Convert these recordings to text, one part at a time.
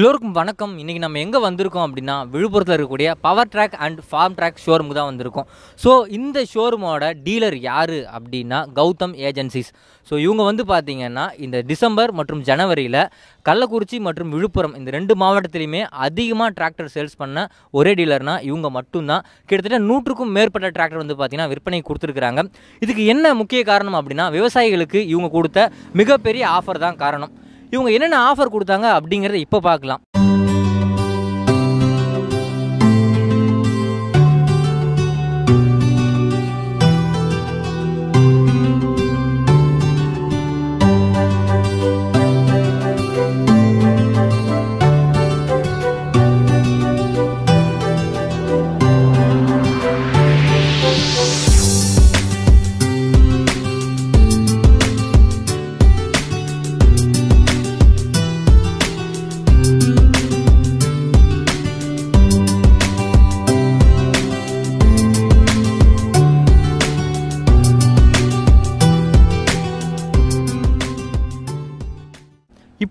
எல்லோருக்கும் வணக்கம் இன்றைக்கி நம்ம எங்கே வந்திருக்கோம் அப்படின்னா விழுப்புரத்தில் இருக்கக்கூடிய Powertrac and Farmtrac ஷோரூமுக்கு தான் வந்திருக்கோம் ஸோ இந்த ஷோரூமோட டீலர் யார் அப்படின்னா கௌதம் ஏஜென்சிஸ் ஸோ இவங்க வந்து பார்த்திங்கன்னா இந்த டிசம்பர் மற்றும் ஜனவரியில் கள்ளக்குறிச்சி மற்றும் விழுப்புரம் இந்த ரெண்டு மாவட்டத்திலையுமே அதிகமாக டிராக்டர் சேல்ஸ் பண்ண ஒரே டீலர்னால் இவங்க மட்டும்தான் கிட்டத்தட்ட நூற்றுக்கும் மேற்பட்ட டிராக்டர் வந்து பார்த்திங்கன்னா விற்பனை கொடுத்துருக்குறாங்க இதுக்கு என்ன முக்கிய காரணம் அப்படின்னா விவசாயிகளுக்கு இவங்க கொடுத்த மிகப்பெரிய ஆஃபர் தான் காரணம் இவங்க என்னென்ன ஆஃபர் கொடுத்தாங்க அப்படிங்கிறத இப்போ பார்க்கலாம்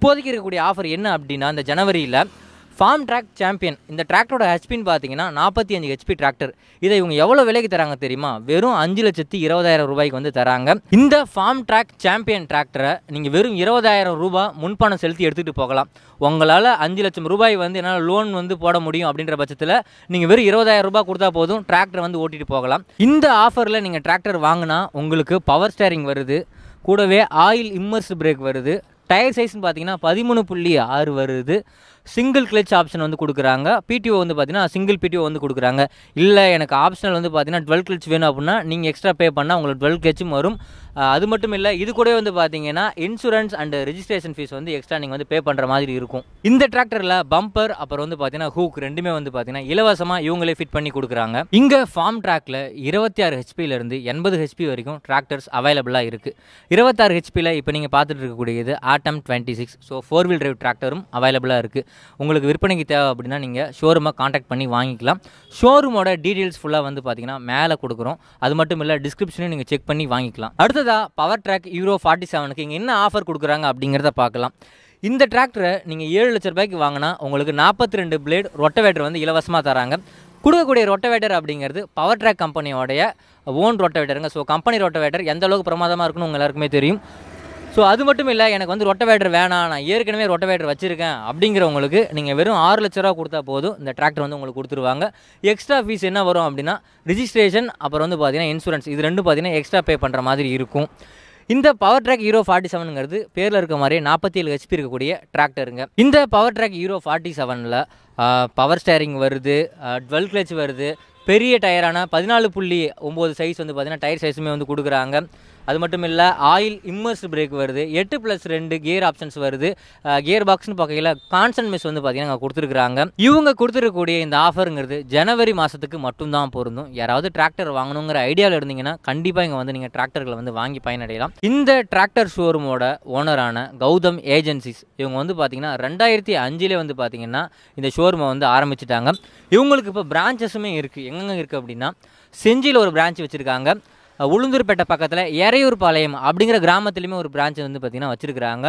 இப்போதைக்கு இருக்கக்கூடிய ஆஃபர் என்ன அப்படின்னா இந்த ஜனவரியில் ஃபார்ம் ட்ராக் சாம்பியன் இந்த டிராக்டரோட ஹெச்பின்னு பார்த்தீங்கன்னா நாற்பத்தி அஞ்சு ஹெச்பி டிராக்டர் இதை இவங்க எவ்வளோ விலைக்கு தராங்க தெரியுமா வெறும் அஞ்சு லட்சத்தி இருபதாயிரம் ரூபாய்க்கு வந்து தராங்க இந்த ஃபார்ம் ட்ராக் சாம்பியன் டிராக்டரை நீங்கள் வெறும் இருபதாயிரம் ரூபாய் முன்பணம் செலுத்தி எடுத்துகிட்டு போகலாம் உங்களால் அஞ்சு லட்சம் ரூபாய் வந்து என்னால் லோன் வந்து போட முடியும் அப்படின்ற பட்சத்தில் நீங்கள் வெறும் இருபதாயிரம் ரூபாய் கொடுத்தா போதும் டிராக்டர் வந்து ஓட்டிகிட்டு போகலாம் இந்த ஆஃபரில் நீங்கள் டிராக்டர் வாங்கினா உங்களுக்கு பவர் ஸ்டேரிங் வருது கூடவே ஆயில் இம்மர்ஸ் பிரேக் வருது டயர் சைஸ்னு பார்த்தீங்கன்னா பதிமூணு புள்ளி ஆறு வருது சிங்கிள் கிளச் ஆப்ஷன் வந்து கொடுக்குறாங்க பிடிஓ வந்து பார்த்தீங்கன்னா சிங்கிள் பிடிஓ வந்து கொடுக்குறாங்க இல்லை எனக்கு ஆப்ஷனல் வந்து பார்த்தீங்கன்னா டுவெல் கிளச் வேணும் அப்படின்னா நீங்கள் எக்ஸ்ட்ரா பே பண்ணால் உங்களுக்கு டுவெல் கிளச்சும் வரும் அது மட்டும் இல்லை இது கூட வந்து பார்த்தீங்கன்னா இன்சூரன்ஸ் அண்ட் ரிஜிஸ்ட்ரேஷன் ஃபீஸ் வந்து எக்ஸ்ட்ரா நீங்கள் வந்து பே பண்ணுற மாதிரி இருக்கும் இந்த டிராக்டரில் பம்பர் அப்புறம் வந்து பார்த்தீங்கன்னா ஹூக் ரெண்டுமே வந்து பார்த்தீங்கன்னா இலவசமாக இவங்களே ஃபிட் பண்ணி கொடுக்குறாங்க இங்கே ஃபார்ம் ட்ராக்ல இருபத்தி ஆறு ஹெச்பியிலிருந்து எண்பது ஹெச்பி வரைக்கும் டிராக்டர்ஸ் அவைலபிளாக இருக்குது இருபத்தாறு ஹெச்பியில் இப்போ நீங்கள் பார்த்துட்டு இருக்கக்கூடியது Atom twenty six so four wheel drive டிராக்டரும் அவைலபிளாக இருக்குது உங்களுக்கு விற்பனைக்கு தேவை அப்படின்னா நீங்கள் ஷோரூமாக காண்டாக்ட் பண்ணி வாங்கிக்கலாம் ஷோரூமோட டீட்டெயில்ஸ் ஃபுல்லாக வந்து பார்த்தீங்கன்னா மேலே கொடுக்குறோம் அது மட்டும் இல்லை டிஸ்கிரிப்ஷனையும் நீங்கள் செக் பண்ணி வாங்கிக்கலாம் அடுத்ததாக பவர் ட்ராக் யூரோ ஃபார்ட்டி செவனுக்கு இங்கே என்ன ஆஃபர் கொடுக்குறாங்க அப்படிங்கிறத பார்க்கலாம் இந்த டிராக்டரை நீங்கள் ஏழு லட்ச ரூபாய்க்கு வாங்கினா உங்களுக்கு நாற்பத்தி ரெண்டு பிளேட் ரொட்டவேட்டர் வந்து இலவசமாக தராங்க கொடுக்கக்கூடிய ரொட்டவேட்டர் அப்படிங்கிறது பவர் ட்ராக் கம்பெனியோடைய ஓன் ரொட்டவேட்டருங்க ஸோ கம்பெனி ரொட்டவேட்டர் எந்த அளவுக்கு பிரமாதமாக இருக்குன்னு உங்கள் எல்லாருக்குமே தெரியும் ஸோ அது மட்டும் இல்லை எனக்கு வந்து ரொட்டவேட்டர் வேணாம் நான் ஏற்கனவே ரொட்டவேட்டர் வச்சுருக்கேன் அப்படிங்கிறவங்களுக்கு நீங்கள் வெறும் ஆறு லட்ச ரூபா கொடுத்தா போதும் இந்த டிராக்டர் வந்து உங்களுக்கு கொடுத்துருவாங்க எக்ஸ்ட்ரா ஃபீஸ் என்ன வரும் அப்படின்னா ரிஜிஸ்ட்ரேஷன் அப்புறம் வந்து பார்த்தீங்கன்னா இன்சூரன்ஸ் இது ரெண்டும் பார்த்தீங்கன்னா எக்ஸ்ட்ரா பே பண்ணுற மாதிரி இருக்கும் இந்த பவர் ட்ராக் ஹீரோ ஃபார்ட்டி செவனுங்கிறது பேரில் இருக்க மாதிரி நாற்பத்தி ஏழு ஹெச்பி இருக்கக்கூடிய டிராக்டருங்க இந்த பவர் ட்ராக் ஹீரோ ஃபார்ட்டி செவனில் பவர் ஸ்டேரிங் வருது டுவெல் கிளச் வருது பெரிய டயரான பதினாலு புள்ளி ஒம்பது சைஸ் வந்து பார்த்திங்கன்னா டயர் சைஸுமே வந்து கொடுக்குறாங்க அது மட்டும் இல்லை ஆயில் இம்மர்ஸ் பிரேக் வருது எட்டு ப்ளஸ் ரெண்டு கியர் ஆப்ஷன்ஸ் வருது கியர் பாக்ஸ்னு பார்க்கையில் கான்சன்ட் மிஸ் வந்து பார்த்தீங்கன்னா கொடுத்துருக்குறாங்க இவங்க கொடுத்துருக்கக்கூடிய இந்த ஆஃபருங்கிறது ஜனவரி மாதத்துக்கு மட்டும்தான் பொருந்தும் யாராவது டிராக்டர் வாங்கணுங்கிற ஐடியாவில் இருந்தீங்கன்னா கண்டிப்பாக இங்கே வந்து நீங்கள் டிராக்டர்களை வந்து வாங்கி பயனடையலாம் இந்த டிராக்டர் ஷோரூமோட ஓனரான கௌதம் ஏஜென்சிஸ் இவங்க வந்து பார்த்தீங்கன்னா ரெண்டாயிரத்தி அஞ்சிலே வந்து பார்த்தீங்கன்னா இந்த ஷோரூமை வந்து ஆரம்பிச்சிட்டாங்க இவங்களுக்கு இப்போ பிரான்ச்சஸுமே இருக்குது எங்கெங்கே இருக்குது அப்படின்னா செஞ்சியில் ஒரு பிரான்ச் வச்சுருக்காங்க உளுந்தூர்பேட்டை பக்கத்தில் எறையூர் பாளையம் அப்படிங்கிற கிராமத்துலேயுமே ஒரு பிரான்ச் வந்து பார்த்திங்கன்னா வச்சுருக்குறாங்க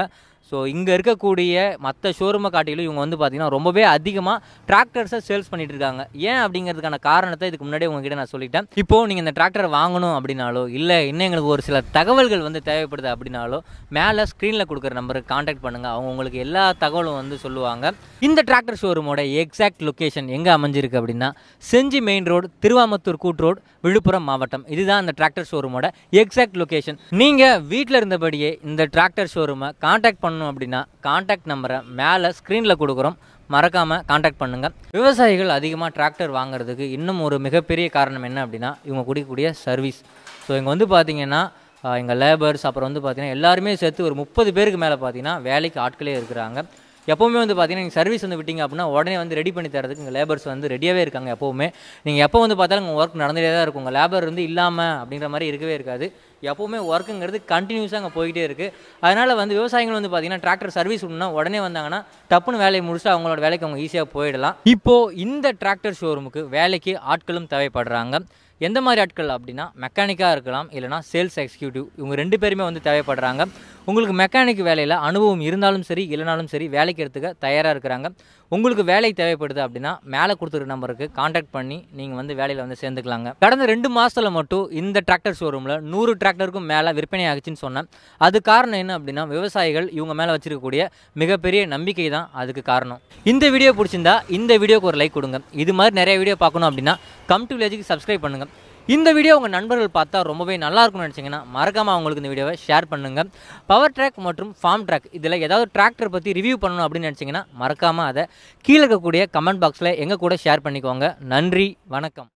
ஸோ இங்கே இருக்கக்கூடிய மற்ற ஷோரூமை காட்டிலும் இவங்க வந்து பார்த்திங்கன்னா ரொம்பவே அதிகமாக டிராக்டர்ஸை சேல்ஸ் பண்ணிட்டு இருக்காங்க ஏன் அப்படிங்கிறதுக்கான காரணத்தை இதுக்கு முன்னாடி உங்ககிட்ட நான் சொல்லிட்டேன் இப்போது நீங்கள் இந்த டிராக்டர் வாங்கணும் அப்படின்னாலோ இல்லை இன்னும் எங்களுக்கு ஒரு சில தகவல்கள் வந்து தேவைப்படுது அப்படின்னாலோ மேலே ஸ்க்ரீனில் கொடுக்குற நம்பருக்கு காண்டாக்ட் பண்ணுங்கள் அவங்க உங்களுக்கு எல்லா தகவலும் வந்து சொல்லுவாங்க இந்த டிராக்டர் ஷோரூமோட எக்ஸாக்ட் லொக்கேஷன் எங்கே அமைஞ்சிருக்கு அப்படின்னா செஞ்சி மெயின் ரோடு திருவாமத்தூர் கூட் ரோடு விழுப்புரம் மாவட்டம் இதுதான் அந்த டிராக்டர் ஷோரூமோட எக்ஸாக்ட் லொக்கேஷன் நீங்கள் வீட்டில் இருந்தபடியே இந்த டிராக்டர் ஷோரூமை கான்டாக்ட் பண்ண பண்ணணும் அப்படின்னா காண்டாக்ட் நம்பரை மேலே ஸ்க்ரீனில் கொடுக்குறோம் மறக்காமல் காண்டாக்ட் பண்ணுங்கள் விவசாயிகள் அதிகமாக டிராக்டர் வாங்குறதுக்கு இன்னும் ஒரு மிகப்பெரிய காரணம் என்ன அப்படின்னா இவங்க கொடுக்கக்கூடிய சர்வீஸ் ஸோ இங்கே வந்து பார்த்திங்கன்னா எங்கள் லேபர்ஸ் அப்புறம் வந்து பார்த்திங்கன்னா எல்லாருமே சேர்த்து ஒரு முப்பது பேருக்கு மேலே பார்த்திங்கன்னா வேலைக்கு ஆட்களே இருக்கிறாங்க எப்போவுமே வந்து பார்த்தீங்கன்னா நீங்கள் சர்வீஸ் வந்து விட்டீங்க அப்படின்னா உடனே வந்து ரெடி பண்ணி தரதுக்கு இங்கே லேபர்ஸ் வந்து ரெடியாகவே இருக்காங்க எப்போவுமே நீங்கள் எப்போ வந்து பார்த்தாலும் உங்கள் ஒர்க் நடந்துகிட்டே தான் இருக்கும் உங்கள் லேபர் வந்து இல்லாமல் அப்படிங்கிற மாதிரி இருக்கவே இருக்காது எப்போவுமே ஒர்க்குங்கிறது கண்டினியூஸாக அங்கே போய்கிட்டே இருக்குது அதனால் வந்து விவசாயிகள் வந்து பார்த்தீங்கன்னா டிராக்டர் சர்வீஸ் விடணும்னா உடனே வந்தாங்கன்னா டப்புன்னு வேலையை முடிச்சுட்டு அவங்களோட வேலைக்கு அவங்க ஈஸியாக போயிடலாம் இப்போது இந்த டிராக்டர் ஷோரூமுக்கு வேலைக்கு ஆட்களும் தேவைப்படுறாங்க எந்த மாதிரி ஆட்கள் அப்படின்னா மெக்கானிக்காக இருக்கலாம் இல்லைனா சேல்ஸ் எக்ஸிக்யூட்டிவ் இவங்க ரெண்டு பேருமே வந்து தேவைப்படுறாங்க உங்களுக்கு மெக்கானிக் வேலையில் அனுபவம் இருந்தாலும் சரி இல்லைனாலும் சரி வேலைக்கு எடுத்துக்க தயாராக இருக்கிறாங்க உங்களுக்கு வேலை தேவைப்படுது அப்படின்னா மேலே கொடுத்துருக்க நம்பருக்கு காண்டாக்ட் பண்ணி நீங்கள் வந்து வேலையில் வந்து சேர்ந்துக்கலாங்க கடந்த ரெண்டு மாதத்தில் மட்டும் இந்த டிராக்டர் ஷோரூமில் நூறு டிராக்டருக்கும் மேலே விற்பனை ஆகுச்சுன்னு சொன்னேன் அது காரணம் என்ன அப்படின்னா விவசாயிகள் இவங்க மேலே வச்சிருக்கக்கூடிய மிகப்பெரிய நம்பிக்கை தான் அதுக்கு காரணம் இந்த வீடியோ பிடிச்சிருந்தா இந்த வீடியோக்கு ஒரு லைக் கொடுங்க இது மாதிரி நிறைய வீடியோ பார்க்கணும் அப்படின்னா கம் டு வில்லேஜுக்கு சப்ஸ்கிரைப் பண்ணுங்கள் இந்த வீடியோ உங்கள் நண்பர்கள் பார்த்தா ரொம்பவே நல்லா இருக்கும்னு நினச்சிங்கன்னா மறக்காமல் அவங்களுக்கு இந்த வீடியோவை ஷேர் பண்ணுங்கள் பவர் ட்ராக் மற்றும் ஃபார்ம் ட்ராக் இதில் ஏதாவது டிராக்டர் பற்றி ரிவ்யூ பண்ணணும் அப்படின்னு நினச்சிங்கன்னா மறக்காமல் அதை கீழே இருக்கக்கூடிய கமெண்ட் பாக்ஸில் எங்கள் கூட ஷேர் பண்ணிக்கோங்க நன்றி வணக்கம்